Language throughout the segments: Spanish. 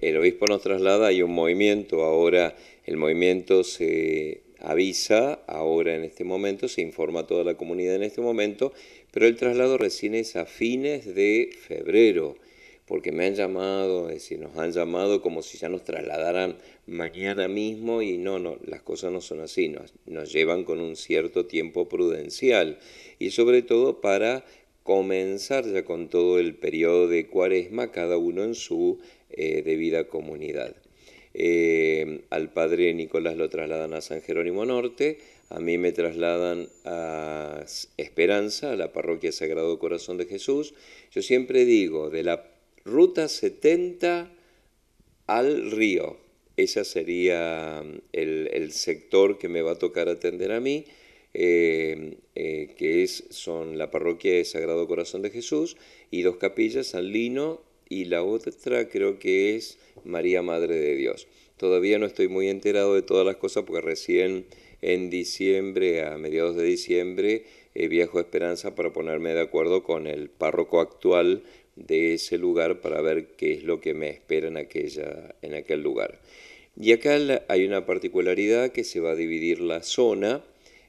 el obispo nos traslada, hay un movimiento, ahora el movimiento se avisa, ahora en este momento, se informa a toda la comunidad en este momento, pero el traslado recién es a fines de febrero, porque me han llamado, es decir, nos han llamado como si ya nos trasladaran mañana mismo y no, no, las cosas no son así, nos, nos llevan con un cierto tiempo prudencial y sobre todo para comenzar ya con todo el periodo de cuaresma, cada uno en su eh, de vida comunidad. Eh, al padre Nicolás lo trasladan a San Jerónimo Norte, a mí me trasladan a Esperanza, a la parroquia Sagrado Corazón de Jesús. Yo siempre digo, de la ruta 70 al río, ese sería mm, el, sector que me va a tocar atender a mí. Eh, que es, son la parroquia de Sagrado Corazón de Jesús y dos capillas, San Lino y la otra creo que es María Madre de Dios. Todavía no estoy muy enterado de todas las cosas porque recién en diciembre, a mediados de diciembre, eh, viajo a Esperanza para ponerme de acuerdo con el párroco actual de ese lugar para ver qué es lo que me espera en, aquella, en aquel lugar. Y acá hay una particularidad que se va a dividir la zona,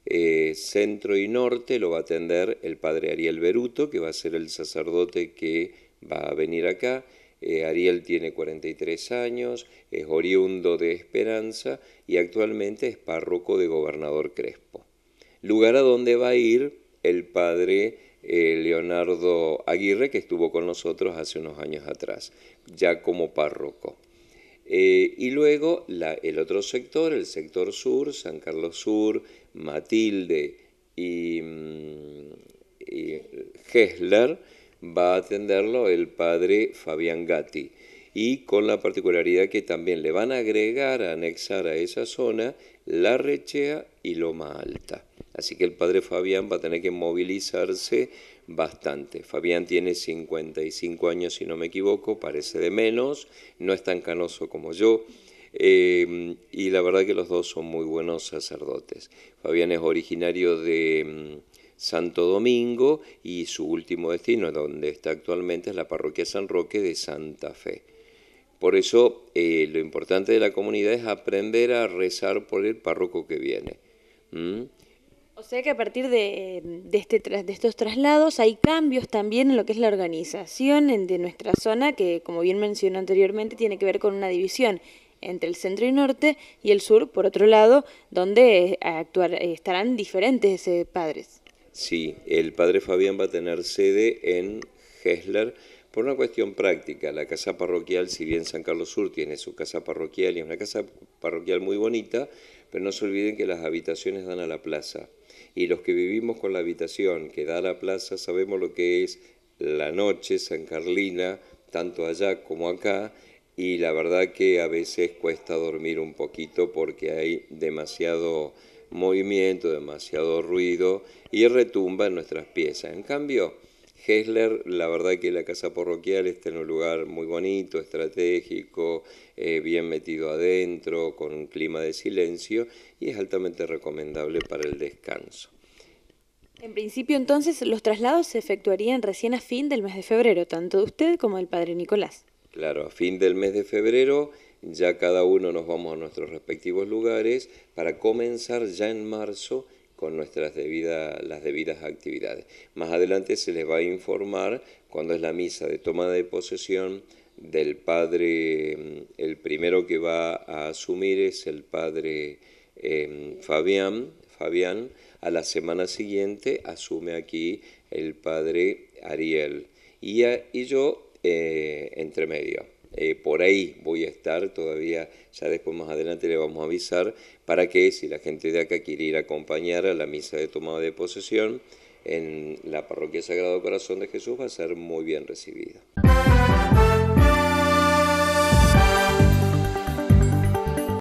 eh, centro y norte, lo va a atender el padre Ariel Beruto, que va a ser el sacerdote que va a venir acá. Eh, Ariel tiene 43 años, es oriundo de Esperanza y actualmente es párroco de Gobernador Crespo. Lugar a donde va a ir el padre eh, Leonardo Aguirre, que estuvo con nosotros hace unos años atrás, ya como párroco. Eh, y luego el otro sector, el sector sur, San Carlos Sur, Matilde y, mm, Gessler, va a atenderlo el padre Fabián Gatti y con la particularidad que también le van a agregar, a anexar a esa zona la rechea y loma alta. Así que el padre Fabián va a tener que movilizarse bastante. Fabián tiene 55 años, si no me equivoco, parece de menos, no es tan canoso como yo. Em, y la verdad que los dos son muy buenos sacerdotes. Fabián es originario de em, Santo Domingo y su último destino, donde está actualmente, es la parroquia San Roque de Santa Fe. Por eso eh, lo importante de la comunidad es aprender a rezar por el párroco que viene. O sea que a partir de, este, de estos traslados hay cambios también en lo que es la organización de nuestra zona, que como bien mencionó anteriormente, tiene que ver con una división entre el centro y norte y el sur, por otro lado, donde eh, actuar, estarán diferentes eh, padres. Sí, el padre Fabián va a tener sede en Hessler por una cuestión práctica. La casa parroquial, si bien San Carlos Sur tiene su casa parroquial y es una casa parroquial muy bonita, pero no se olviden que las habitaciones dan a la plaza. Y los que vivimos con la habitación que da a la plaza sabemos lo que es la noche San Carlina, tanto allá como acá, y la verdad que a veces cuesta dormir un poquito porque hay demasiado movimiento, demasiado ruido y retumba en nuestras piezas. En cambio, Hessler, la verdad que la casa parroquial está en un lugar muy bonito, estratégico, eh, bien metido adentro, con un clima de silencio y es altamente recomendable para el descanso. En principio, entonces, los traslados se efectuarían recién a fin del mes de febrero, tanto de usted como del padre Nicolás. Claro, a fin del mes de febrero ya cada uno nos vamos a nuestros respectivos lugares para comenzar ya en marzo con nuestras debidas, las debidas actividades. Más adelante se les va a informar cuando es la misa de toma de posesión del padre, mm, el primero que va a asumir es el padre em, Fabián, Fabián, a la semana siguiente asume aquí el padre Ariel y, yo eh, entre medio. Eh, por ahí voy a estar todavía, ya después más adelante le vamos a avisar, para que si la gente de acá quiere ir a acompañar a la misa de tomada de posesión en la parroquia Sagrado Corazón de Jesús va a ser muy bien recibida.